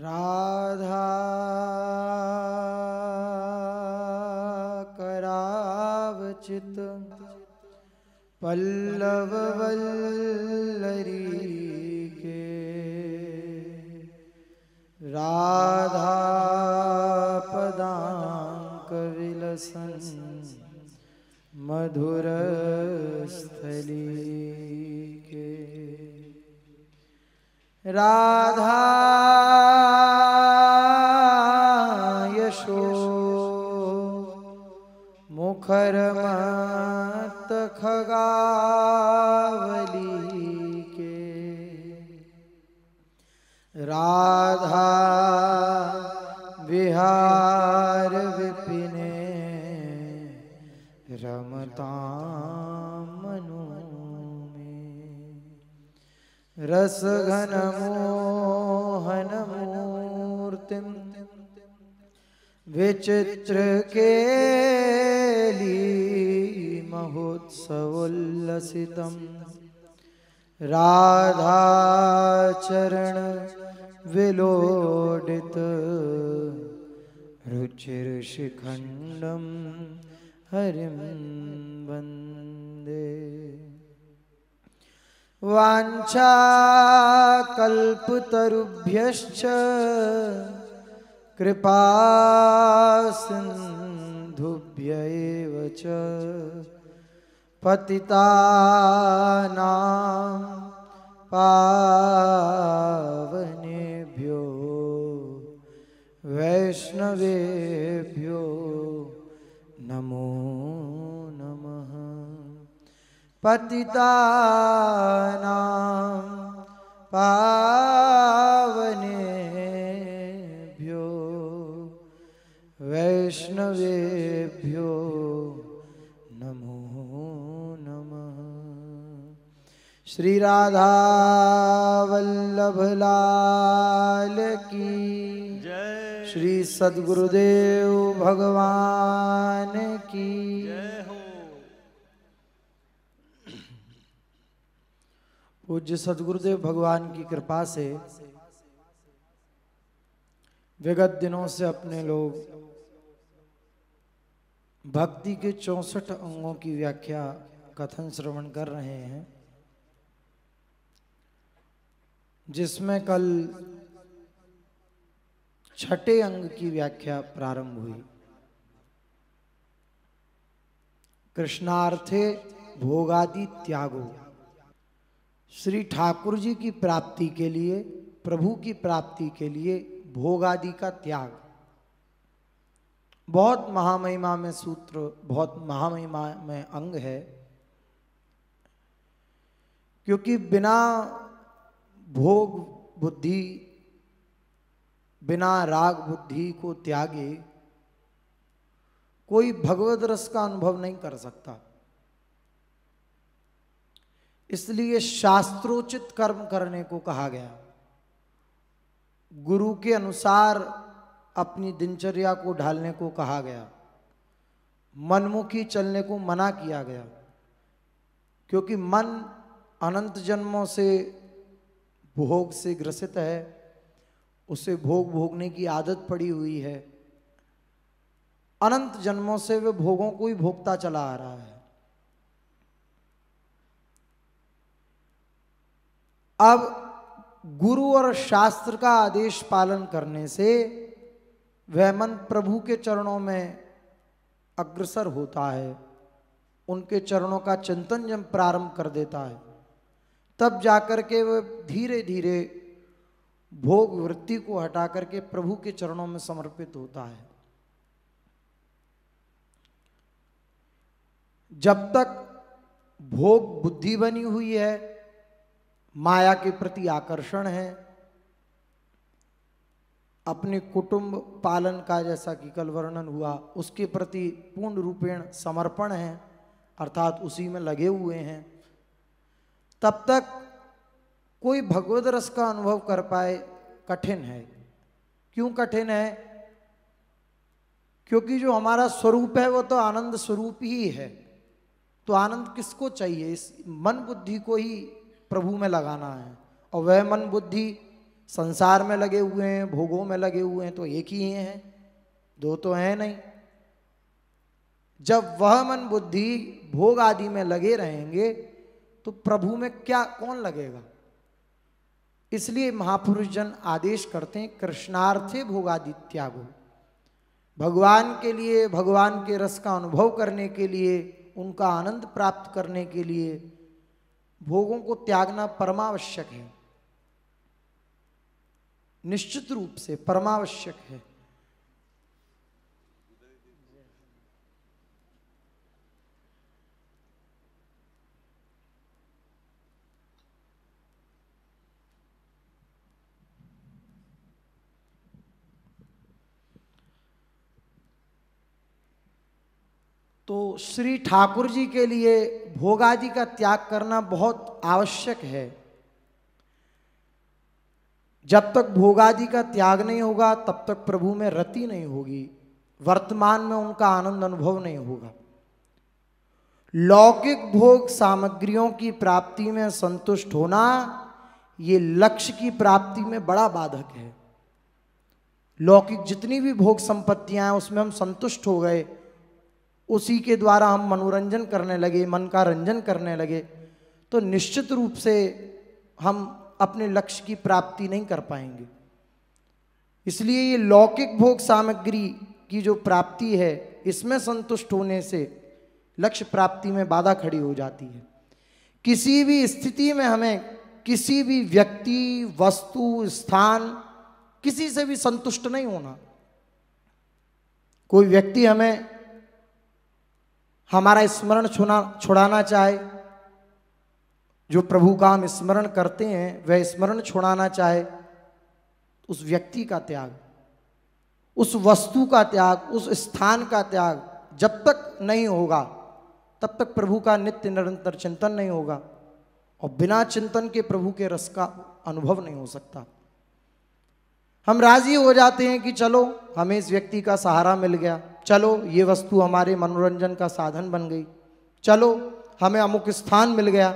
राधा करावचित पल्लववल्ल विलोडित रुचिरशिखण्डं हरिं हरिम वंदे कृपा सिन्धुभ्य एव च पतितानां पावने वैष्णवेभ्यो वैष्णवेभ्यो नमो नमः पतितानां पावनेभ्यो वैष्णवेभ्यो श्री राधा वल्लभ लाल की जय श्री सदगुरुदेव भगवान की पूज्य सदगुरुदेव भगवान की कृपा से विगत दिनों से अपने लोग भक्ति के चौसठ अंगों की व्याख्या कथन श्रवण कर रहे हैं जिसमें कल छठे अंग की व्याख्या प्रारंभ हुई कृष्णार्थे भोगादि त्यागो श्री ठाकुर जी की प्राप्ति के लिए प्रभु की प्राप्ति के लिए भोगादि का त्याग बहुत महामहिमा में सूत्र बहुत महामहिमा में अंग है क्योंकि बिना भोग बुद्धि बिना राग बुद्धि को त्यागे कोई भगवत रस का अनुभव नहीं कर सकता इसलिए शास्त्रोचित कर्म करने को कहा गया गुरु के अनुसार अपनी दिनचर्या को ढालने को कहा गया मनमुखी चलने को मना किया गया क्योंकि मन अनंत जन्मों से भोग से ग्रसित है उसे भोग भोगने की आदत पड़ी हुई है अनंत जन्मों से वे भोगों को ही भोगता चला आ रहा है अब गुरु और शास्त्र का आदेश पालन करने से वह मन प्रभु के चरणों में अग्रसर होता है उनके चरणों का चिंतन जब प्रारंभ कर देता है तब जाकर के वे धीरे धीरे भोग वृत्ति को हटा करके प्रभु के चरणों में समर्पित होता है जब तक भोग बुद्धि बनी हुई है माया के प्रति आकर्षण है अपने कुटुंब पालन का जैसा कि कल वर्णन हुआ उसके प्रति पूर्ण रूपेण समर्पण है अर्थात उसी में लगे हुए हैं तब तक कोई भगवत रस का अनुभव कर पाए कठिन है क्यों कठिन है क्योंकि जो हमारा स्वरूप है वो तो आनंद स्वरूप ही है तो आनंद किसको चाहिए इस मन बुद्धि को ही प्रभु में लगाना है और वह मन बुद्धि संसार में लगे हुए हैं भोगों में लगे हुए हैं तो एक ही हैं दो तो हैं नहीं जब वह मन बुद्धि भोग आदि में लगे रहेंगे तो प्रभु में क्या कौन लगेगा इसलिए महापुरुष जन आदेश करते हैं कृष्णार्थे भोगादित्यागो भगवान के लिए भगवान के रस का अनुभव करने के लिए उनका आनंद प्राप्त करने के लिए भोगों को त्यागना परमावश्यक है निश्चित रूप से परमावश्यक है तो श्री ठाकुर जी के लिए भोगादि का त्याग करना बहुत आवश्यक है जब तक भोगादि का त्याग नहीं होगा तब तक प्रभु में रति नहीं होगी वर्तमान में उनका आनंद अनुभव नहीं होगा लौकिक भोग सामग्रियों की प्राप्ति में संतुष्ट होना ये लक्ष्य की प्राप्ति में बड़ा बाधक है लौकिक जितनी भी भोग संपत्तियां हैं उसमें हम संतुष्ट हो गए उसी के द्वारा हम मनोरंजन करने लगे मन का रंजन करने लगे तो निश्चित रूप से हम अपने लक्ष्य की प्राप्ति नहीं कर पाएंगे इसलिए ये लौकिक भोग सामग्री की जो प्राप्ति है इसमें संतुष्ट होने से लक्ष्य प्राप्ति में बाधा खड़ी हो जाती है किसी भी स्थिति में हमें किसी भी व्यक्ति वस्तु स्थान किसी से भी संतुष्ट नहीं होना कोई व्यक्ति हमें हमारा स्मरण छुना छुड़ाना चाहे जो प्रभु का हम स्मरण करते हैं वह स्मरण छुड़ाना चाहे उस व्यक्ति का त्याग उस वस्तु का त्याग उस स्थान का त्याग जब तक नहीं होगा तब तक प्रभु का नित्य निरंतर चिंतन नहीं होगा और बिना चिंतन के प्रभु के रस का अनुभव नहीं हो सकता हम राजी हो जाते हैं कि चलो हमें इस व्यक्ति का सहारा मिल गया चलो ये वस्तु हमारे मनोरंजन का साधन बन गई चलो हमें अमुक स्थान मिल गया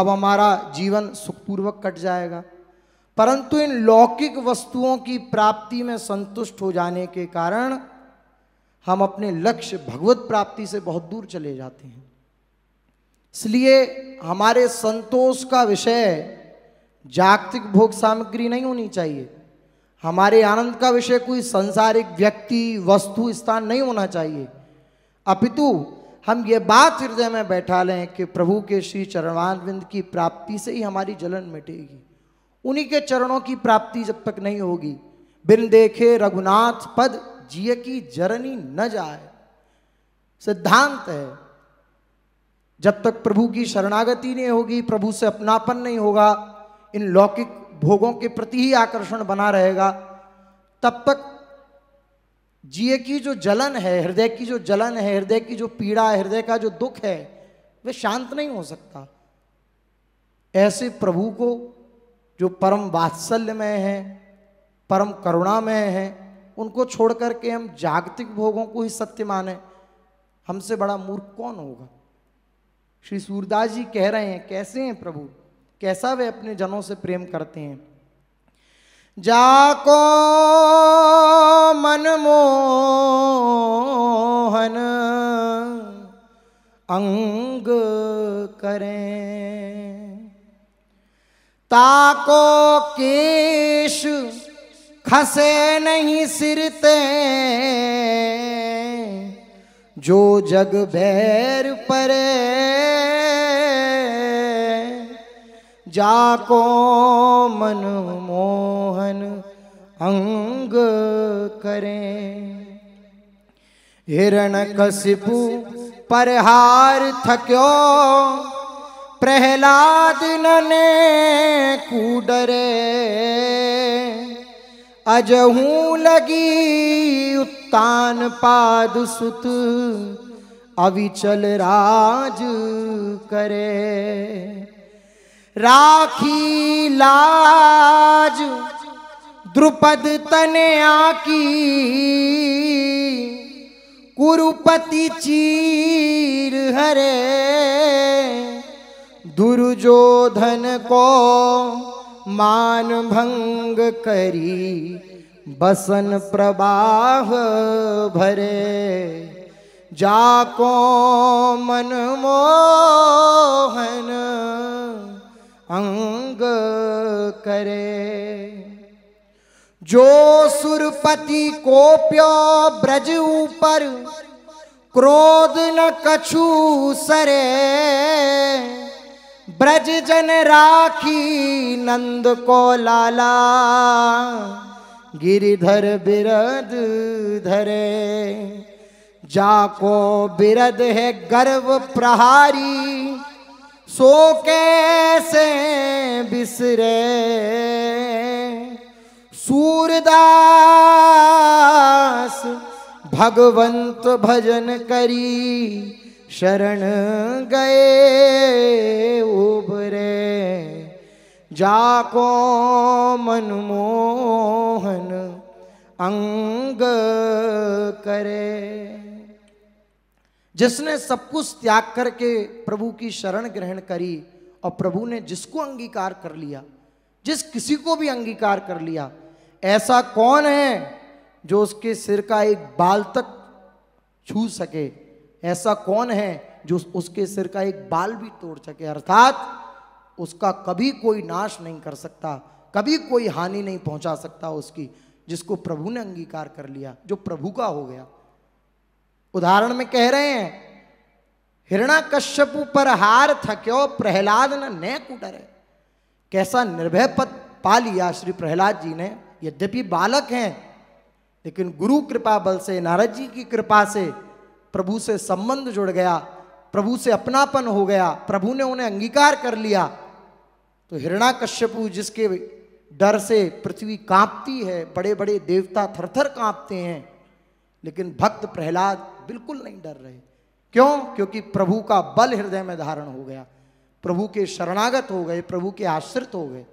अब हमारा जीवन सुखपूर्वक कट जाएगा परंतु इन लौकिक वस्तुओं की प्राप्ति में संतुष्ट हो जाने के कारण हम अपने लक्ष्य भगवत प्राप्ति से बहुत दूर चले जाते हैं इसलिए हमारे संतोष का विषय जागतिक भोग सामग्री नहीं होनी चाहिए हमारे आनंद का विषय कोई संसारिक व्यक्ति वस्तु स्थान नहीं होना चाहिए अपितु हम ये बात हृदय में बैठा लें कि प्रभु के श्री चरणारविंद की प्राप्ति से ही हमारी जलन मिटेगी उन्हीं के चरणों की प्राप्ति जब तक नहीं होगी बिन देखे रघुनाथ पद जिय की जरनी न जाए सिद्धांत है जब तक प्रभु की शरणागति नहीं होगी प्रभु से अपनापन नहीं होगा इन लौकिक भोगों के प्रति ही आकर्षण बना रहेगा तब तक जिए की जो जलन है हृदय की जो जलन है हृदय की जो पीड़ा है हृदय का जो दुख है वे शांत नहीं हो सकता ऐसे प्रभु को जो परम वात्सल्यमय है परम करुणामय है उनको छोड़ करके हम जागतिक भोगों को ही सत्य माने हमसे बड़ा मूर्ख कौन होगा श्री सूरदास जी कह रहे हैं कैसे हैं प्रभु कैसा वे अपने जनों से प्रेम करते हैं जाको मनमोहन अंग करें ताको केश खसे नहीं सिरते जो जग बैर परे जाको मन मोहन अंग करें हिरण कशिपु परहार थक्यो प्रहलाद नने कूडरे अजहू लगी उत्तान पाद सुत अविचल राज करे राखी लाज द्रुपद तनया की कुरुपति चीर हरे दुर्जोधन को मान भंग करी बसन प्रवाह भरे जाको मन मोहन अंग करे जो सुरपति को प्यो ब्रज ऊपर क्रोध न कछु सरे ब्रज जन राखी नंद को लाला गिरिधर बिरद धरे जाको बिरद है गर्व प्रहारी सो कैसे बिसरे सूरदास भगवंत भजन करी शरण गए उबरे जाको मनमोहन अंग करे जिसने सब कुछ त्याग करके प्रभु की शरण ग्रहण करी और प्रभु ने जिसको अंगीकार कर लिया जिस किसी को भी अंगीकार कर लिया ऐसा कौन है जो उसके सिर का एक बाल तक छू सके ऐसा कौन है जो उसके सिर का एक बाल भी तोड़ सके अर्थात उसका कभी कोई नाश नहीं कर सकता कभी कोई हानि नहीं पहुंचा सकता उसकी जिसको प्रभु ने अंगीकार कर लिया जो प्रभु का हो गया उदाहरण में कह रहे हैं हिरणा कश्यपु पर हार थक्यो प्रहलाद न कुटर है कैसा निर्भय पद पा लिया श्री प्रहलाद जी ने यद्यपि बालक हैं लेकिन गुरु कृपा बल से नारद जी की कृपा से प्रभु से संबंध जुड़ गया प्रभु से अपनापन हो गया प्रभु ने उन्हें अंगीकार कर लिया तो हिरणा कश्यपु जिसके डर से पृथ्वी कांपती है बड़े बड़े देवता थरथर कांपते हैं लेकिन भक्त प्रहलाद बिल्कुल नहीं डर रहे क्यों क्योंकि प्रभु का बल हृदय में धारण हो गया प्रभु के शरणागत हो गए प्रभु के आश्रित हो गए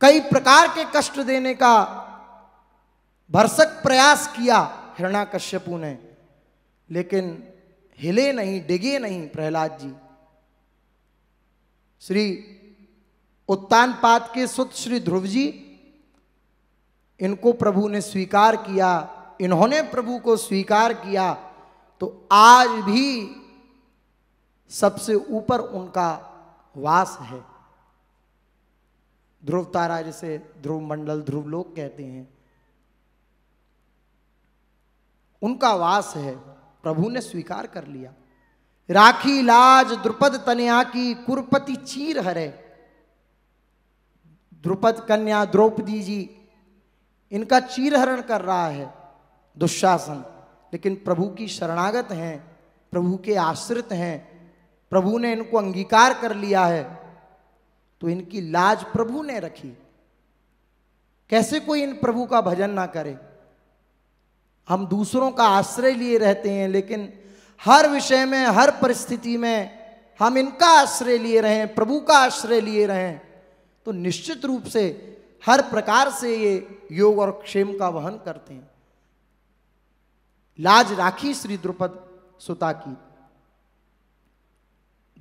कई प्रकार के कष्ट देने का भरसक प्रयास किया हिरणा कश्यपु ने लेकिन हिले नहीं डिगे नहीं प्रहलाद जी श्री उत्तान पात के सुत श्री ध्रुव जी इनको प्रभु ने स्वीकार किया इन्होंने प्रभु को स्वीकार किया तो आज भी सबसे ऊपर उनका वास है ध्रुव तारा जिसे ध्रुव मंडल ध्रुव लोक कहते हैं उनका वास है प्रभु ने स्वीकार कर लिया राखी लाज द्रुपद तनया की कुरपति चीर हरे द्रुपद कन्या द्रौपदी जी इनका चीरहरण कर रहा है दुशासन लेकिन प्रभु की शरणागत हैं प्रभु के आश्रित हैं प्रभु ने इनको अंगीकार कर लिया है तो इनकी लाज प्रभु ने रखी कैसे कोई इन प्रभु का भजन ना करे हम दूसरों का आश्रय लिए रहते हैं लेकिन हर विषय में हर परिस्थिति में हम इनका आश्रय लिए रहें प्रभु का आश्रय लिए रहें तो निश्चित रूप से हर प्रकार से ये योग और क्षेम का वहन करते हैं लाज राखी श्री द्रुपद सुता की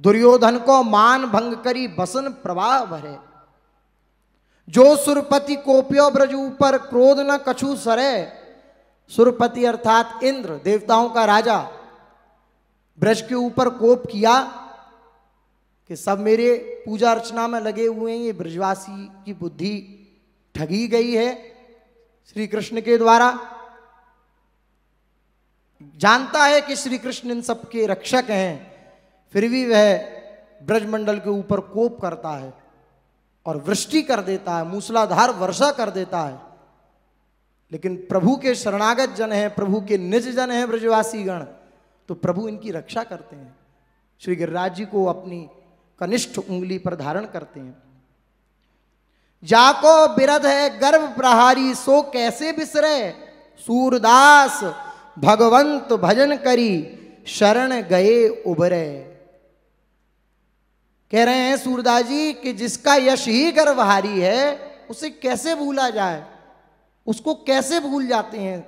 दुर्योधन को मान भंग करी बसन प्रवाह भरे जो सुरपति कोप्यो ब्रज ऊपर क्रोध न कछु सरे सुरपति अर्थात इंद्र देवताओं का राजा ब्रज के ऊपर कोप किया कि सब मेरे पूजा अर्चना में लगे हुए हैं ये ब्रजवासी की बुद्धि ठगी गई है श्री कृष्ण के द्वारा जानता है कि श्री कृष्ण इन सबके रक्षक हैं फिर भी वह ब्रजमंडल के ऊपर कोप करता है और वृष्टि कर देता है मूसलाधार वर्षा कर देता है लेकिन प्रभु के शरणागत जन हैं प्रभु के निज जन हैं ब्रजवासी गण तो प्रभु इनकी रक्षा करते हैं श्री गिरिराज जी को अपनी कनिष्ठ उंगली पर धारण करते हैं जाको बिरध है गर्भ प्रहारी सो कैसे बिसरे सूरदास भगवंत भजन करी शरण गए उभरे कह रहे हैं सूरदास जी कि जिसका यश ही गर्वहारी है उसे कैसे भूला जाए उसको कैसे भूल जाते हैं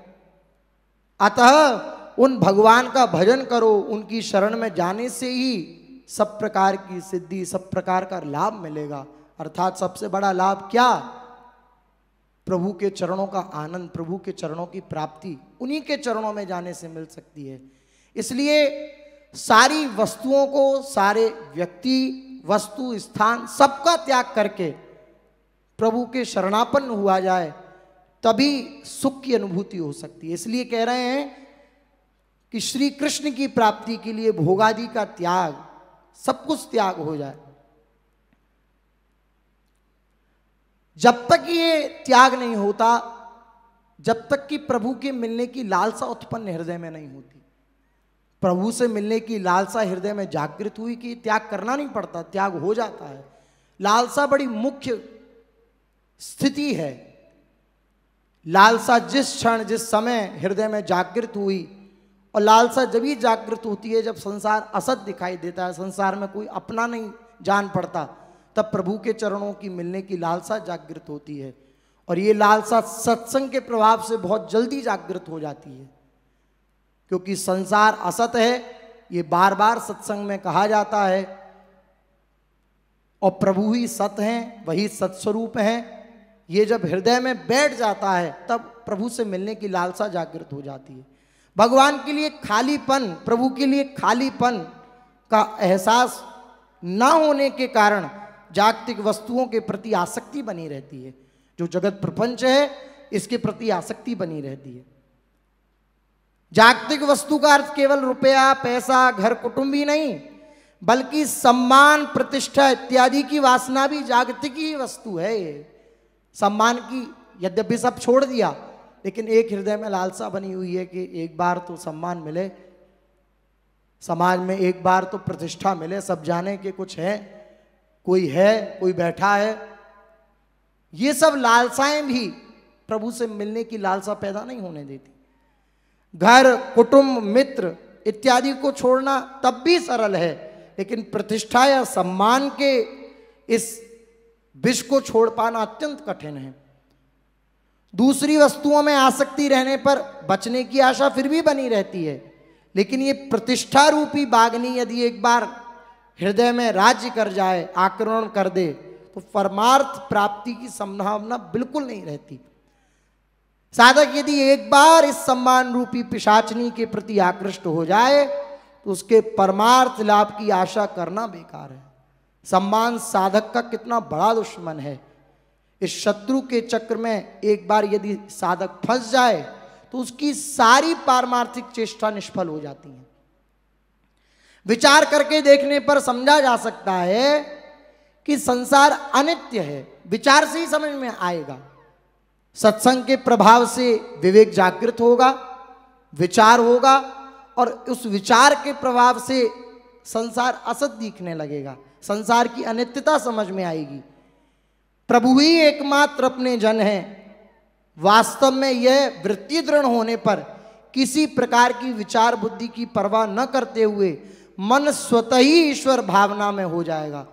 अतः उन भगवान का भजन करो उनकी शरण में जाने से ही सब प्रकार की सिद्धि सब प्रकार का लाभ मिलेगा अर्थात सबसे बड़ा लाभ क्या प्रभु के चरणों का आनंद प्रभु के चरणों की प्राप्ति उन्हीं के चरणों में जाने से मिल सकती है इसलिए सारी वस्तुओं को सारे व्यक्ति वस्तु स्थान सबका त्याग करके प्रभु के शरणापन्न हुआ जाए तभी सुख की अनुभूति हो सकती है इसलिए कह रहे हैं कि श्री कृष्ण की प्राप्ति के लिए भोगादि का त्याग सब कुछ त्याग हो जाए जब तक ये त्याग नहीं होता जब तक कि प्रभु के मिलने की लालसा उत्पन्न हृदय में नहीं होती प्रभु से मिलने की लालसा हृदय में जागृत हुई कि त्याग करना नहीं पड़ता त्याग हो जाता है लालसा बड़ी मुख्य स्थिति है लालसा जिस क्षण जिस समय हृदय में जागृत हुई और लालसा जब ही जागृत होती है जब संसार असत दिखाई देता है संसार में कोई अपना नहीं जान पड़ता तब प्रभु के चरणों की मिलने की लालसा जागृत होती है और ये लालसा सत्संग के प्रभाव से बहुत जल्दी जागृत हो जाती है क्योंकि संसार असत है ये बार बार सत्संग में कहा जाता है और प्रभु ही सत हैं वही सत्स्वरूप हैं ये जब हृदय में बैठ जाता है तब प्रभु से मिलने की लालसा जागृत हो जाती है भगवान के लिए खालीपन प्रभु के लिए खालीपन का एहसास ना होने के कारण जागतिक वस्तुओं के प्रति आसक्ति बनी रहती है जो जगत प्रपंच है इसके प्रति आसक्ति बनी रहती है जागतिक वस्तु का अर्थ केवल रुपया पैसा घर कुटुंब ही नहीं बल्कि सम्मान प्रतिष्ठा इत्यादि की वासना भी जागतिक ही वस्तु है ये सम्मान की यद्यपि सब छोड़ दिया लेकिन एक हृदय में लालसा बनी हुई है कि एक बार तो सम्मान मिले समाज में एक बार तो प्रतिष्ठा मिले सब जाने के कुछ है कोई है कोई बैठा है ये सब लालसाएं भी प्रभु से मिलने की लालसा पैदा नहीं होने देती घर कुटुंब मित्र इत्यादि को छोड़ना तब भी सरल है लेकिन प्रतिष्ठा या सम्मान के इस विष को छोड़ पाना अत्यंत कठिन है दूसरी वस्तुओं में आसक्ति रहने पर बचने की आशा फिर भी बनी रहती है लेकिन ये प्रतिष्ठा रूपी बागनी यदि एक बार हृदय में राज्य कर जाए आक्रमण कर दे तो परमार्थ प्राप्ति की संभावना बिल्कुल नहीं रहती साधक यदि एक बार इस सम्मान रूपी पिशाचनी के प्रति आकृष्ट हो जाए तो उसके परमार्थ लाभ की आशा करना बेकार है सम्मान साधक का कितना बड़ा दुश्मन है इस शत्रु के चक्र में एक बार यदि साधक फंस जाए तो उसकी सारी पारमार्थिक चेष्टा निष्फल हो जाती है विचार करके देखने पर समझा जा सकता है कि संसार अनित्य है विचार से ही समझ में आएगा सत्संग के प्रभाव से विवेक जागृत होगा विचार होगा और उस विचार के प्रभाव से संसार असत दिखने लगेगा संसार की अनित्यता समझ में आएगी प्रभु ही एकमात्र अपने जन है वास्तव में यह वृत्ति दृढ़ होने पर किसी प्रकार की विचार बुद्धि की परवाह न करते हुए मन स्वतः ही ईश्वर भावना में हो जाएगा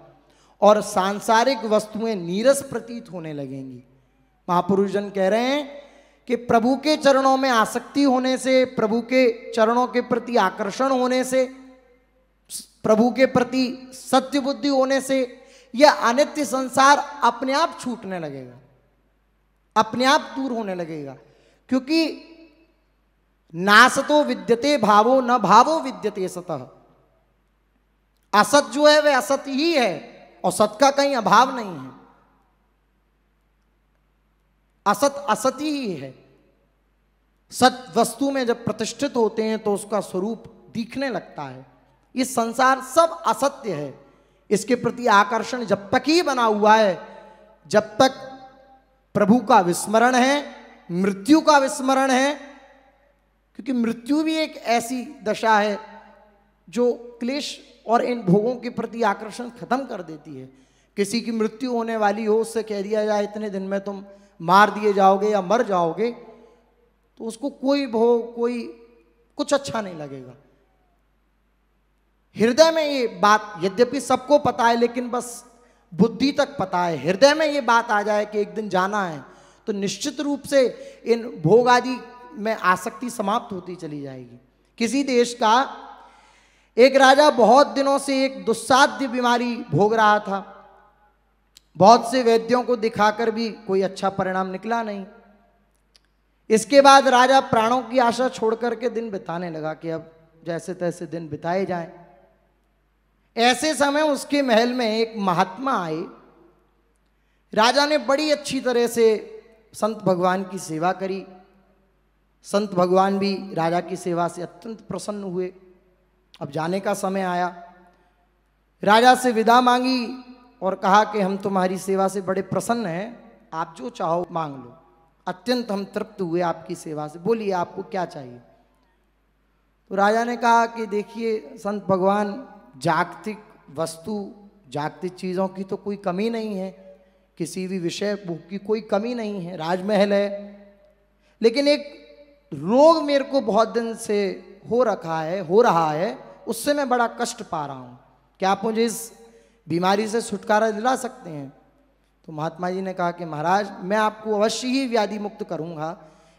और सांसारिक वस्तुएं नीरस प्रतीत होने लगेंगी महापुरुष जन कह रहे हैं कि प्रभु के चरणों में आसक्ति होने से प्रभु के चरणों के प्रति आकर्षण होने से प्रभु के प्रति सत्य बुद्धि होने से यह अनित्य संसार अपने आप छूटने लगेगा अपने आप दूर होने लगेगा क्योंकि तो विद्यते भावो न भावो विद्यते सतः असत जो है वह असत ही है और सत का कहीं अभाव नहीं है असत असत ही है सत वस्तु में जब प्रतिष्ठित होते हैं तो उसका स्वरूप दिखने लगता है ये संसार सब असत्य है इसके प्रति आकर्षण जब तक ही बना हुआ है जब तक प्रभु का विस्मरण है मृत्यु का विस्मरण है क्योंकि मृत्यु भी एक ऐसी दशा है जो क्लेश और इन भोगों के प्रति आकर्षण खत्म कर देती है किसी की मृत्यु होने वाली हो उससे कह दिया जाए इतने दिन में तुम मार दिए जाओगे या मर जाओगे तो उसको कोई भोग कोई कुछ अच्छा नहीं लगेगा हृदय में ये बात यद्यपि सबको पता है लेकिन बस बुद्धि तक पता है हृदय में ये बात आ जाए कि एक दिन जाना है तो निश्चित रूप से इन भोग आदि में आसक्ति समाप्त होती चली जाएगी किसी देश का एक राजा बहुत दिनों से एक दुस्साध्य बीमारी भोग रहा था बहुत से वैद्यों को दिखाकर भी कोई अच्छा परिणाम निकला नहीं इसके बाद राजा प्राणों की आशा छोड़ करके दिन बिताने लगा कि अब जैसे तैसे दिन बिताए जाएं। ऐसे समय उसके महल में एक महात्मा आए राजा ने बड़ी अच्छी तरह से संत भगवान की सेवा करी संत भगवान भी राजा की सेवा से अत्यंत प्रसन्न हुए अब जाने का समय आया राजा से विदा मांगी और कहा कि हम तुम्हारी सेवा से बड़े प्रसन्न हैं आप जो चाहो मांग लो अत्यंत हम तृप्त हुए आपकी सेवा से बोलिए आपको क्या चाहिए तो राजा ने कहा कि देखिए संत भगवान जागतिक वस्तु जागतिक चीज़ों की तो कोई कमी नहीं है किसी भी विषय बुक की कोई कमी नहीं है राजमहल है लेकिन एक रोग मेरे को बहुत दिन से हो रखा है हो रहा है उससे मैं बड़ा कष्ट पा रहा हूँ क्या आप मुझे इस बीमारी से छुटकारा दिला सकते हैं तो महात्मा जी ने कहा कि महाराज मैं आपको अवश्य ही व्याधि मुक्त करूँगा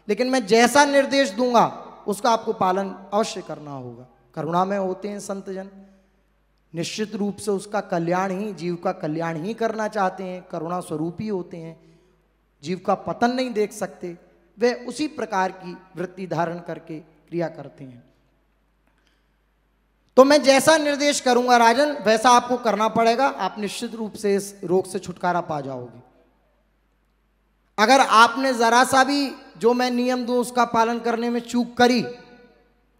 लेकिन मैं जैसा निर्देश दूंगा उसका आपको पालन अवश्य करना होगा करुणा में होते हैं संतजन निश्चित रूप से उसका कल्याण ही जीव का कल्याण ही करना चाहते हैं करुणा स्वरूप ही होते हैं जीव का पतन नहीं देख सकते वे उसी प्रकार की वृत्ति धारण करके क्रिया करते हैं तो मैं जैसा निर्देश करूंगा राजन वैसा आपको करना पड़ेगा आप निश्चित रूप से इस रोग से छुटकारा पा जाओगे अगर आपने जरा सा भी जो मैं नियम दू उसका पालन करने में चूक करी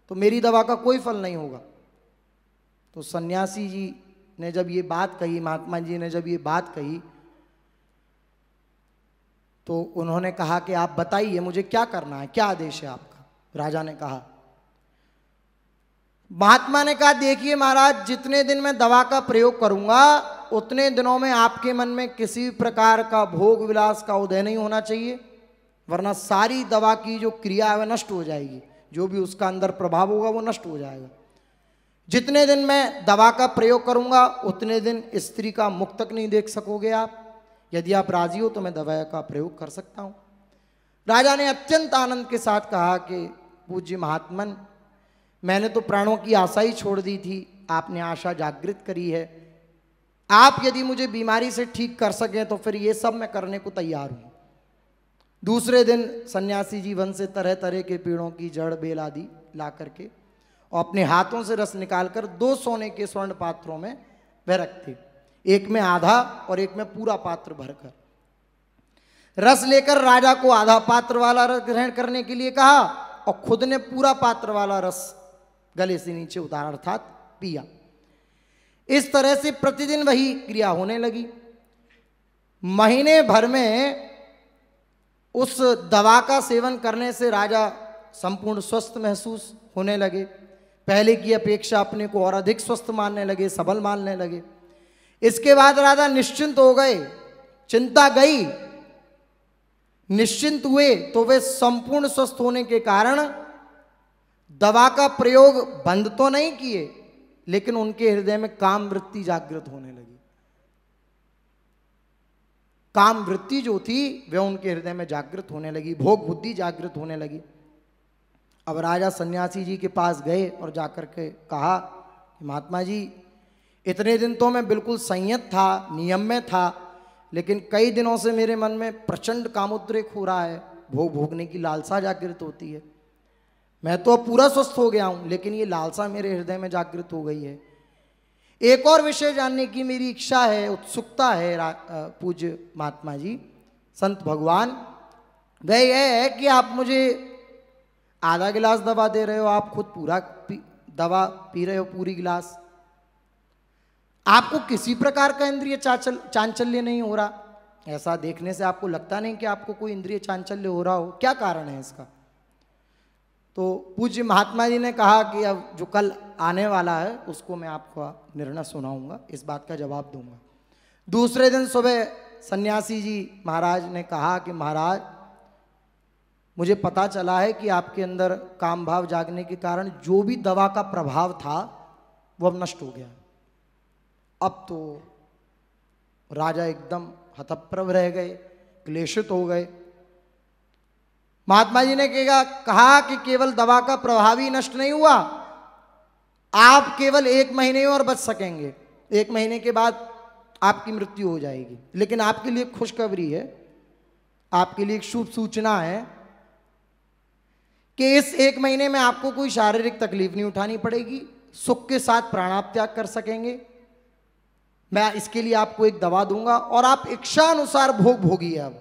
तो मेरी दवा का कोई फल नहीं होगा तो सन्यासी जी ने जब ये बात कही महात्मा जी ने जब ये बात कही तो उन्होंने कहा कि आप बताइए मुझे क्या करना है क्या आदेश है आपका राजा ने कहा महात्मा ने कहा देखिए महाराज जितने दिन मैं दवा का प्रयोग करूंगा उतने दिनों में आपके मन में किसी प्रकार का भोग विलास का उदय नहीं होना चाहिए वरना सारी दवा की जो क्रिया है वह नष्ट हो जाएगी जो भी उसका अंदर प्रभाव होगा वो नष्ट हो जाएगा जितने दिन मैं दवा का प्रयोग करूंगा उतने दिन स्त्री का मुख तक नहीं देख सकोगे आप यदि आप राजी हो तो मैं दवा का प्रयोग कर सकता हूँ राजा ने अत्यंत आनंद के साथ कहा कि पूज्य महात्मन मैंने तो प्राणों की आशा ही छोड़ दी थी आपने आशा जागृत करी है आप यदि मुझे बीमारी से ठीक कर सकें तो फिर ये सब मैं करने को तैयार हूँ दूसरे दिन सन्यासी जीवन से तरह तरह के पेड़ों की जड़ बेल आदि ला करके और अपने हाथों से रस निकालकर दो सोने के स्वर्ण पात्रों में वह रखते एक में आधा और एक में पूरा पात्र भरकर रस लेकर राजा को आधा पात्र वाला रस ग्रहण करने के लिए कहा और खुद ने पूरा पात्र वाला रस गले से नीचे उतारा अर्थात पिया इस तरह से प्रतिदिन वही क्रिया होने लगी महीने भर में उस दवा का सेवन करने से राजा संपूर्ण स्वस्थ महसूस होने लगे पहले की अपेक्षा अपने को और अधिक स्वस्थ मानने लगे सबल मानने लगे इसके बाद राजा निश्चिंत हो गए चिंता गई निश्चिंत हुए तो वे संपूर्ण स्वस्थ होने के कारण दवा का प्रयोग बंद तो नहीं किए लेकिन उनके हृदय में काम वृत्ति जागृत होने लगी काम वृत्ति जो थी वह उनके हृदय में जागृत होने लगी भोग बुद्धि जागृत होने लगी अब राजा सन्यासी जी के पास गए और जाकर के कहा महात्मा जी इतने दिन तो मैं बिल्कुल संयत था नियम में था लेकिन कई दिनों से मेरे मन में प्रचंड कामोद्रेक हो रहा है भोग भोगने की लालसा जागृत होती है मैं तो अब पूरा स्वस्थ हो गया हूं लेकिन ये लालसा मेरे हृदय में जागृत हो गई है एक और विषय जानने की मेरी इच्छा है उत्सुकता है पूज्य महात्मा जी संत भगवान वह यह है कि आप मुझे आधा गिलास दवा दे रहे हो आप खुद पूरा पी, दवा पी रहे हो पूरी गिलास आपको किसी प्रकार का इंद्रिय चाचल चांचल्य नहीं हो रहा ऐसा देखने से आपको लगता नहीं कि आपको कोई इंद्रिय चांचल्य हो रहा हो क्या कारण है इसका तो पूज्य महात्मा जी ने कहा कि अब जो कल आने वाला है उसको मैं आपको निर्णय सुनाऊंगा इस बात का जवाब दूंगा दूसरे दिन सुबह सन्यासी जी महाराज ने कहा कि महाराज मुझे पता चला है कि आपके अंदर काम भाव जागने के कारण जो भी दवा का प्रभाव था वो अब नष्ट हो गया अब तो राजा एकदम हतप्रभ रह गए क्लेशित हो गए महात्मा जी ने कहा कि केवल दवा का प्रभाव ही नष्ट नहीं हुआ आप केवल एक महीने और बच सकेंगे एक महीने के बाद आपकी मृत्यु हो जाएगी लेकिन आपके लिए खुशखबरी है आपके लिए एक शुभ सूचना है कि इस एक महीने में आपको कोई शारीरिक तकलीफ नहीं उठानी पड़ेगी सुख के साथ प्राणाप त्याग कर सकेंगे मैं इसके लिए आपको एक दवा दूंगा और आप इच्छा अनुसार भोग भोगिए अब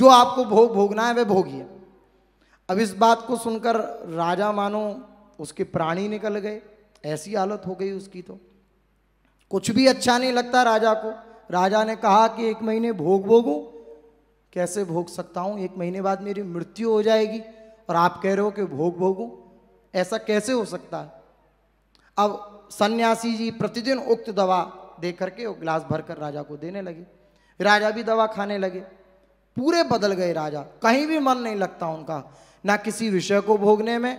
जो आपको भोग भोगना है वह भोगिए अब इस बात को सुनकर राजा मानो उसके प्राणी निकल गए ऐसी हालत हो गई उसकी तो कुछ भी अच्छा नहीं लगता राजा को राजा ने कहा कि एक महीने भोग भोगू कैसे भोग सकता हूँ एक महीने बाद मेरी मृत्यु हो जाएगी और आप कह रहे हो कि भोग भोगू ऐसा कैसे हो सकता है अब सन्यासी जी प्रतिदिन उक्त दवा दे करके और गिलास भरकर राजा को देने लगे राजा भी दवा खाने लगे पूरे बदल गए राजा कहीं भी मन नहीं लगता उनका ना किसी विषय को भोगने में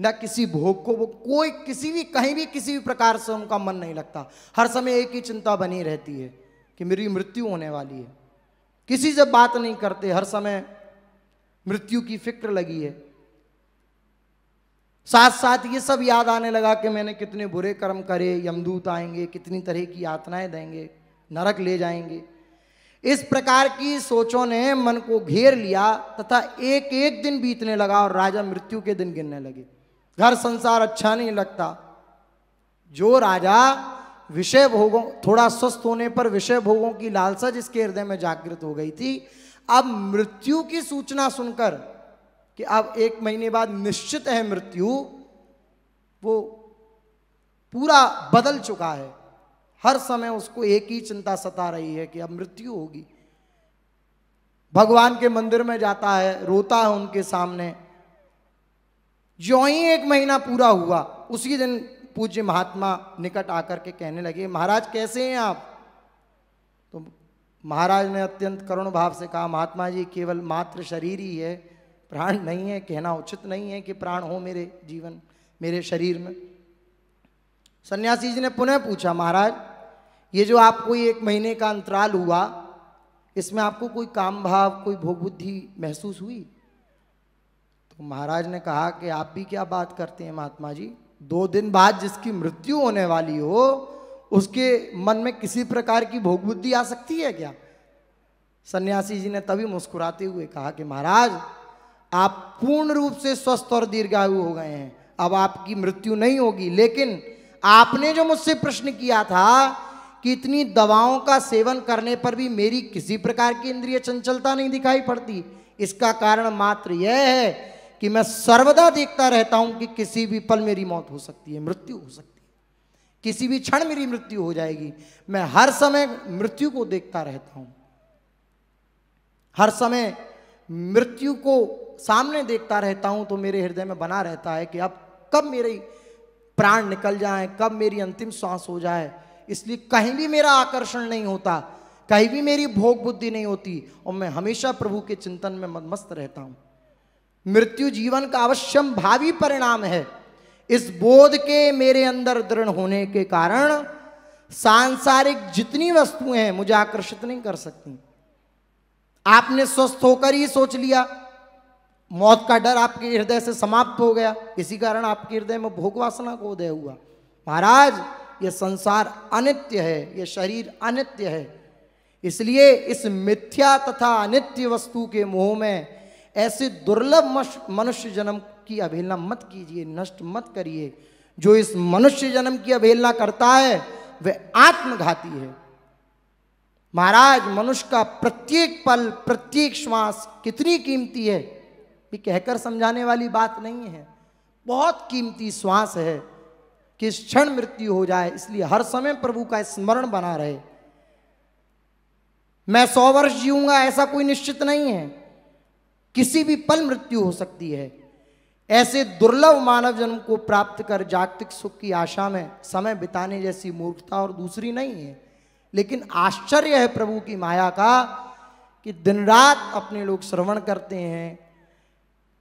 ना किसी भोग को वो कोई किसी भी कहीं भी किसी भी प्रकार से उनका मन नहीं लगता हर समय एक ही चिंता बनी रहती है कि मेरी मृत्यु होने वाली है किसी से बात नहीं करते हर समय मृत्यु की फिक्र लगी है साथ साथ ये सब याद आने लगा कि मैंने कितने बुरे कर्म करे यमदूत आएंगे कितनी तरह की यातनाएं देंगे नरक ले जाएंगे इस प्रकार की सोचों ने मन को घेर लिया तथा एक एक दिन बीतने लगा और राजा मृत्यु के दिन गिनने लगे घर संसार अच्छा नहीं लगता जो राजा विषय भोगों थोड़ा स्वस्थ होने पर विषय भोगों की लालसा जिसके हृदय में जागृत हो गई थी अब मृत्यु की सूचना सुनकर कि अब एक महीने बाद निश्चित है मृत्यु वो पूरा बदल चुका है हर समय उसको एक ही चिंता सता रही है कि अब मृत्यु होगी भगवान के मंदिर में जाता है रोता है उनके सामने जो ही एक महीना पूरा हुआ उसी दिन पूज्य महात्मा निकट आकर के कहने लगे महाराज कैसे हैं आप तो महाराज ने अत्यंत करुण भाव से कहा महात्मा जी केवल मात्र शरीर ही है प्राण नहीं है कहना उचित नहीं है कि प्राण हो मेरे जीवन मेरे शरीर में सन्यासी जी ने पुनः पूछा महाराज ये जो आपको एक महीने का अंतराल हुआ इसमें आपको कोई काम भाव कोई भोग बुद्धि महसूस हुई तो महाराज ने कहा कि आप भी क्या बात करते हैं महात्मा जी दो दिन बाद जिसकी मृत्यु होने वाली हो उसके मन में किसी प्रकार की भोग बुद्धि आ सकती है क्या सन्यासी जी ने तभी मुस्कुराते हुए कहा कि महाराज आप पूर्ण रूप से स्वस्थ और दीर्घायु हो गए हैं अब आपकी मृत्यु नहीं होगी लेकिन आपने जो मुझसे प्रश्न किया था कितनी इतनी दवाओं का सेवन करने पर भी मेरी किसी प्रकार की इंद्रिय चंचलता नहीं दिखाई पड़ती इसका कारण मात्र यह है कि मैं सर्वदा देखता रहता हूं कि किसी भी पल मेरी मौत हो सकती है मृत्यु हो सकती है किसी भी क्षण मेरी मृत्यु हो जाएगी मैं हर समय मृत्यु को देखता रहता हूं हर समय मृत्यु को सामने देखता रहता हूं तो मेरे हृदय में बना रहता है कि अब कब मेरे प्राण निकल जाए कब मेरी अंतिम सांस हो जाए इसलिए कहीं भी मेरा आकर्षण नहीं होता कहीं भी मेरी भोग बुद्धि नहीं होती और मैं हमेशा प्रभु के चिंतन में मस्त रहता हूं मृत्यु जीवन का अवश्यम भावी परिणाम है इस बोध के मेरे अंदर दृढ़ होने के कारण सांसारिक जितनी वस्तुएं हैं मुझे आकर्षित नहीं कर सकती आपने स्वस्थ होकर ही सोच लिया मौत का डर आपके हृदय से समाप्त हो गया इसी कारण आपके हृदय में भोगवासना को उदय हुआ महाराज ये संसार अनित्य है ये शरीर अनित्य है इसलिए इस मिथ्या तथा अनित्य वस्तु के मोह में ऐसे दुर्लभ मनुष्य जन्म की अवहेलना मत कीजिए नष्ट मत करिए जो इस मनुष्य जन्म की अवहेलना करता है वह आत्मघाती है महाराज मनुष्य का प्रत्येक पल प्रत्येक श्वास कितनी कीमती है ये कहकर समझाने वाली बात नहीं है बहुत कीमती श्वास है कि क्षण मृत्यु हो जाए इसलिए हर समय प्रभु का स्मरण बना रहे मैं सौ वर्ष जीऊंगा ऐसा कोई निश्चित नहीं है किसी भी पल मृत्यु हो सकती है ऐसे दुर्लभ मानव जन्म को प्राप्त कर जागतिक सुख की आशा में समय बिताने जैसी मूर्खता और दूसरी नहीं है लेकिन आश्चर्य है प्रभु की माया का कि दिन रात अपने लोग श्रवण करते हैं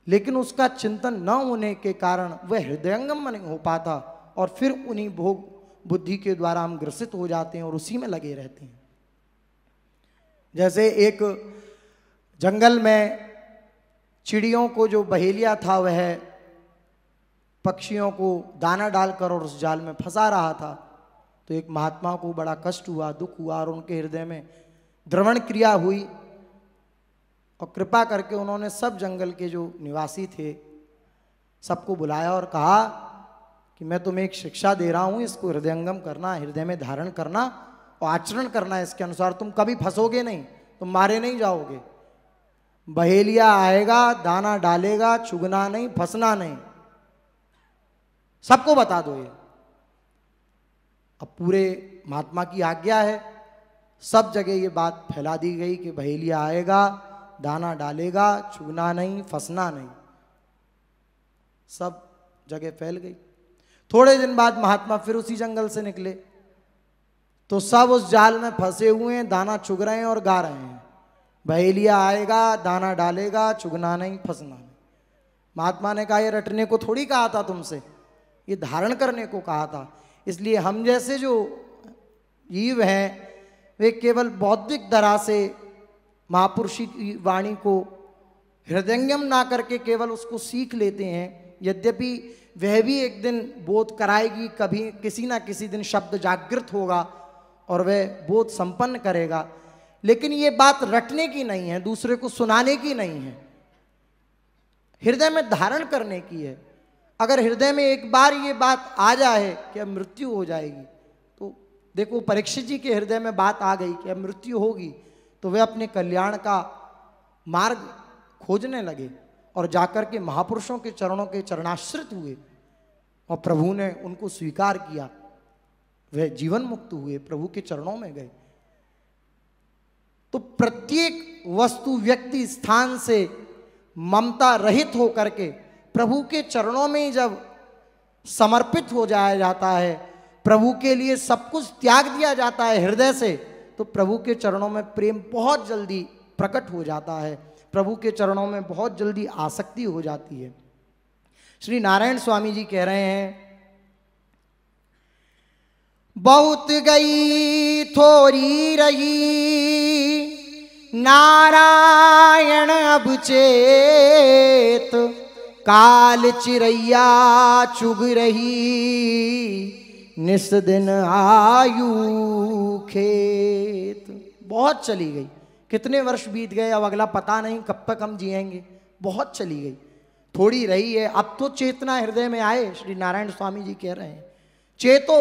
लेकिन उसका चिंतन न होने के कारण वह हृदयंगम नहीं हो पाता और फिर उन्हीं भोग बुद्धि के द्वारा हम ग्रसित हो जाते हैं और उसी में लगे रहते हैं जैसे एक जंगल में चिड़ियों को जो बहेलिया था वह पक्षियों को दाना डालकर और उस जाल में फंसा रहा था तो एक महात्मा को बड़ा कष्ट हुआ दुख हुआ और उनके हृदय में द्रवण क्रिया हुई और कृपा करके उन्होंने सब जंगल के जो निवासी थे सबको बुलाया और कहा कि मैं तुम्हें एक शिक्षा दे रहा हूँ इसको हृदयंगम करना हृदय में धारण करना और आचरण करना इसके अनुसार तुम कभी फंसोगे नहीं तुम मारे नहीं जाओगे बहेलिया आएगा दाना डालेगा चुगना नहीं फंसना नहीं सबको बता दो ये अब पूरे महात्मा की आज्ञा है सब जगह ये बात फैला दी गई कि बहेलिया आएगा दाना डालेगा चुगना नहीं फंसना नहीं सब जगह फैल गई थोड़े दिन बाद महात्मा फिर उसी जंगल से निकले तो सब उस जाल में फंसे हुए हैं दाना चुग रहे हैं और गा रहे हैं बहेलिया आएगा दाना डालेगा चुगना नहीं फंसना नहीं महात्मा ने कहा ये रटने को थोड़ी कहा था तुमसे ये धारण करने को कहा था इसलिए हम जैसे जो जीव हैं वे केवल बौद्धिक धरा से महापुरुषी की वाणी को हृदयंगम ना करके केवल उसको सीख लेते हैं यद्यपि वह भी एक दिन बोध कराएगी कभी किसी ना किसी दिन शब्द जागृत होगा और वह बोध संपन्न करेगा लेकिन ये बात रटने की नहीं है दूसरे को सुनाने की नहीं है हृदय में धारण करने की है अगर हृदय में एक बार ये बात आ जाए कि अब मृत्यु हो जाएगी तो देखो परीक्षित जी के हृदय में बात आ गई कि अब मृत्यु होगी तो वे अपने कल्याण का मार्ग खोजने लगे और जाकर के महापुरुषों के चरणों के चरणाश्रित हुए और प्रभु ने उनको स्वीकार किया वह जीवन मुक्त हुए प्रभु के चरणों में गए तो प्रत्येक वस्तु व्यक्ति स्थान से ममता रहित होकर के प्रभु के चरणों में जब समर्पित हो जाया जाता है प्रभु के लिए सब कुछ त्याग दिया जाता है हृदय से तो प्रभु के चरणों में प्रेम बहुत जल्दी प्रकट हो जाता है प्रभु के चरणों में बहुत जल्दी आसक्ति हो जाती है श्री नारायण स्वामी जी कह रहे हैं बहुत गई थोरी रही नारायण अब चेत काल चिरैया चुग रही निस्दिन आयु खेत बहुत चली गई कितने वर्ष बीत गए अब अगला पता नहीं कब तक हम जिएंगे बहुत चली गई थोड़ी रही है अब तो चेतना हृदय में आए श्री नारायण स्वामी जी कह रहे हैं चेतो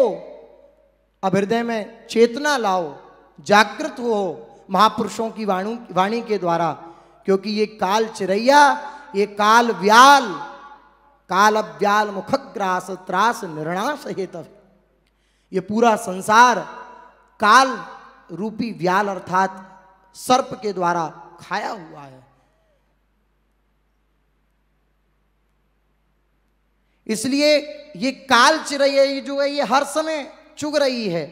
अब हृदय में चेतना लाओ जागृत हो महापुरुषों की वाणी के द्वारा क्योंकि ये काल चिरैया ये काल व्याल काल अव्याल मुखग्रास त्रास निर्णाश हेतव ये पूरा संसार काल रूपी व्याल अर्थात सर्प के द्वारा खाया हुआ है इसलिए ये काल चिड़ैया जो है ये हर समय चुग रही है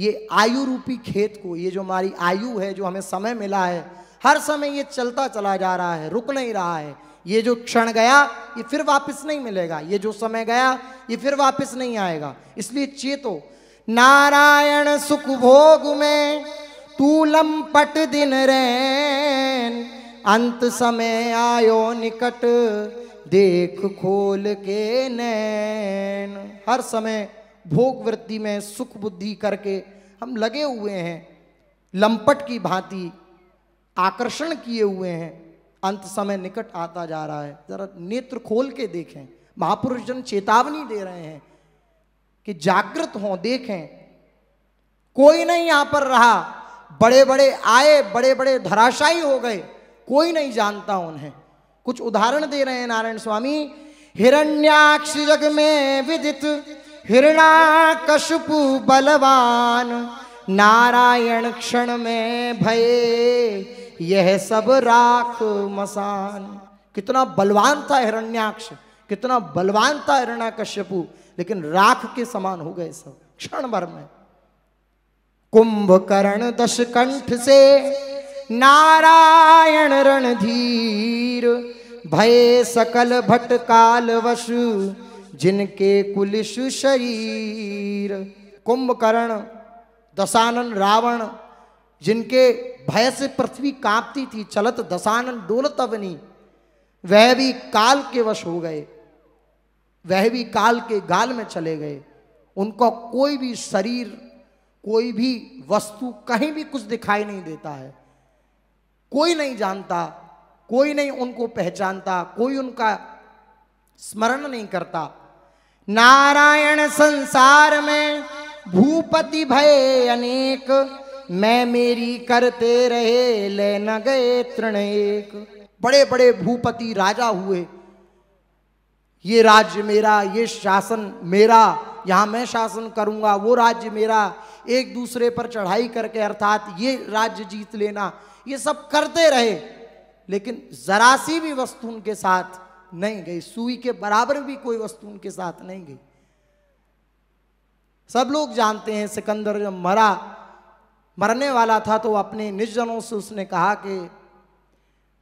ये आयु रूपी खेत को ये जो हमारी आयु है जो हमें समय मिला है हर समय ये चलता चला जा रहा है रुक नहीं रहा है ये जो क्षण गया ये फिर वापस नहीं मिलेगा ये जो समय गया ये फिर वापस नहीं आएगा इसलिए चेतो नारायण सुख भोग में तूलम पट दिन रैन अंत समय आयो निकट देख खोल के नैन हर समय भोग वृत्ति में सुख बुद्धि करके हम लगे हुए हैं लंपट की भांति आकर्षण किए हुए हैं अंत समय निकट आता जा रहा है जरा नेत्र खोल के देखें महापुरुष जन चेतावनी दे रहे हैं कि जागृत हों देखें कोई नहीं यहां पर रहा बड़े बड़े आए बड़े बड़े धराशायी हो गए कोई नहीं जानता उन्हें कुछ उदाहरण दे रहे हैं नारायण स्वामी हिरण्याक्ष जग में विदित हिरणाकशपु बलवान नारायण क्षण में भय यह सब राख मसान कितना बलवान था हिरण्याक्ष कितना बलवान था कश्यपु लेकिन राख के समान हो गए सब क्षण भर में कुंभकर्ण दश कंठ से नारायण रणधीर भय सकल भट काल वशु जिनके कुल शरीर कुंभकर्ण दशानन रावण जिनके भय से पृथ्वी कांपती थी चलत दशानन डोलत अवनी वह भी काल के वश हो गए वह भी काल के गाल में चले गए उनका कोई भी शरीर कोई भी वस्तु कहीं भी कुछ दिखाई नहीं देता है कोई नहीं जानता कोई नहीं उनको पहचानता कोई उनका स्मरण नहीं करता नारायण संसार में भूपति भय अनेक मैं मेरी करते रहे ले न गए तृण एक बड़े बड़े भूपति राजा हुए ये राज्य मेरा ये शासन मेरा यहां मैं शासन करूंगा वो राज्य मेरा एक दूसरे पर चढ़ाई करके अर्थात ये राज्य जीत लेना ये सब करते रहे लेकिन जरा सी भी वस्तु उनके साथ नहीं गई सुई के बराबर भी कोई वस्तु उनके साथ नहीं गई सब लोग जानते हैं सिकंदर जब मरा मरने वाला था तो अपने निजनों से उसने कहा कि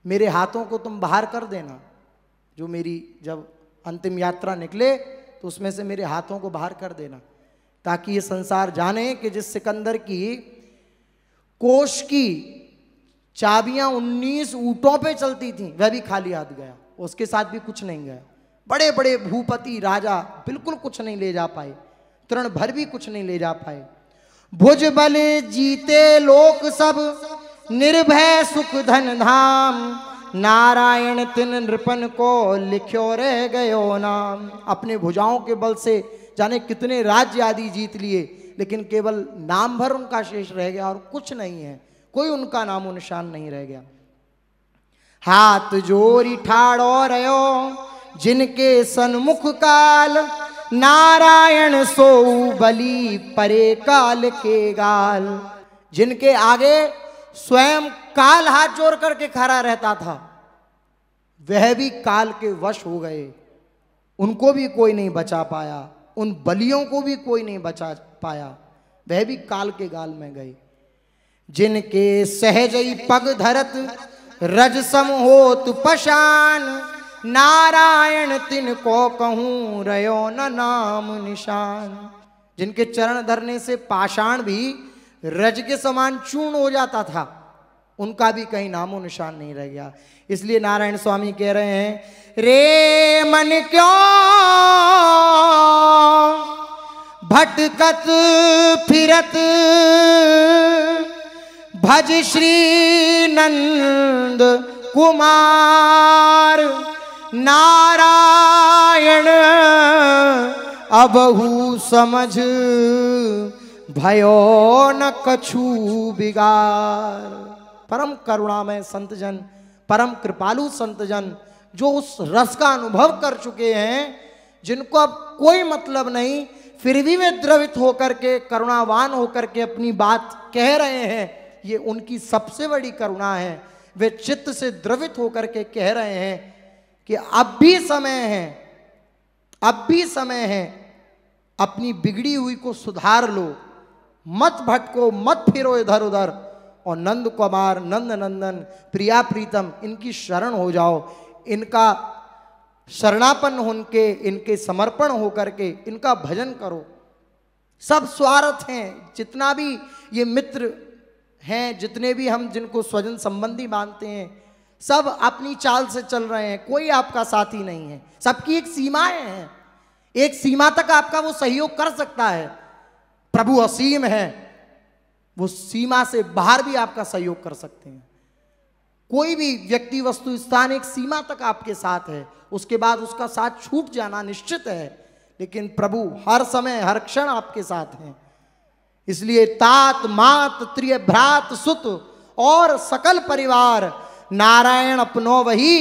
मेरे हाथों को तुम बाहर कर देना जो मेरी जब अंतिम यात्रा निकले तो उसमें से मेरे हाथों को बाहर कर देना ताकि ये संसार जाने कि जिस सिकंदर की कोश की चाबियां 19 ऊँटों पे चलती थीं वह भी खाली हाथ गया उसके साथ भी कुछ नहीं गया बड़े बड़े भूपति राजा बिल्कुल कुछ नहीं ले जा पाए तरण भर भी कुछ नहीं ले जा पाए भुज बल जीते लोक सब निर्भय सुख धन धाम नारायण तिन नृपन को लिखो रह गयो नाम अपने भुजाओं के बल से जाने कितने राज्य आदि जीत लिए लेकिन केवल नाम भर उनका शेष रह गया और कुछ नहीं है कोई उनका नामो निशान नहीं रह गया हाथ जोरी ठाड़ो रहो जिनके सन्मुख काल नारायण सो बली परे काल के गाल जिनके आगे स्वयं काल हाथ जोड़ करके खड़ा रहता था वह भी काल के वश हो गए उनको भी कोई नहीं बचा पाया उन बलियों को भी कोई नहीं बचा पाया वह भी काल के गाल में गए जिनके सहज ही पग धरत रज सम होत पशान नारायण तिन को कहूं रयो न नाम निशान जिनके चरण धरने से पाषाण भी रज के समान चूर्ण हो जाता था उनका भी कहीं नामो निशान नहीं रह गया इसलिए नारायण स्वामी कह रहे हैं रे मन क्यों भटकत फिरत भज श्री नंद कुमार नारायण अबहू समझ भयो न कछु बिगाड़ परम करुणामय संतजन परम कृपालु संतजन जो उस रस का अनुभव कर चुके हैं जिनको अब कोई मतलब नहीं फिर भी वे द्रवित होकर के करुणावान होकर के अपनी बात कह रहे हैं ये उनकी सबसे बड़ी करुणा है वे चित्त से द्रवित होकर के कह रहे हैं कि अब भी समय है अब भी समय है अपनी बिगड़ी हुई को सुधार लो मत भटको मत फिरो इधर उधर और नंद कुमार नंद नंदन प्रिया प्रीतम इनकी शरण हो जाओ इनका शरणापन होके इनके समर्पण होकर के इनका भजन करो सब स्वार्थ हैं जितना भी ये मित्र हैं जितने भी हम जिनको स्वजन संबंधी मानते हैं सब अपनी चाल से चल रहे हैं कोई आपका साथी नहीं है सबकी एक सीमाएं हैं एक सीमा तक आपका वो सहयोग कर सकता है प्रभु असीम है वो सीमा से बाहर भी आपका सहयोग कर सकते हैं कोई भी व्यक्ति वस्तु स्थान एक सीमा तक आपके साथ है उसके बाद उसका साथ छूट जाना निश्चित है लेकिन प्रभु हर समय हर क्षण आपके साथ हैं इसलिए तात मात त्रिय भ्रात सुत और सकल परिवार नारायण अपनो वही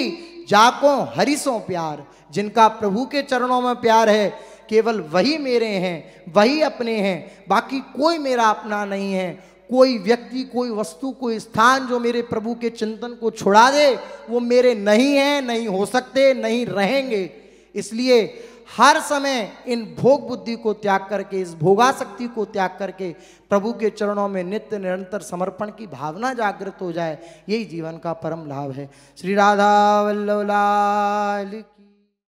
जाको हरिसो प्यार जिनका प्रभु के चरणों में प्यार है केवल वही मेरे हैं वही अपने हैं बाकी कोई मेरा अपना नहीं है कोई व्यक्ति कोई वस्तु कोई स्थान जो मेरे प्रभु के चिंतन को छुड़ा दे वो मेरे नहीं हैं नहीं हो सकते नहीं रहेंगे इसलिए हर समय इन भोग बुद्धि को त्याग करके इस भोगाशक्ति को त्याग करके प्रभु के चरणों में नित्य निरंतर समर्पण की भावना जागृत हो जाए यही जीवन का परम लाभ है श्री राधा वल्लभ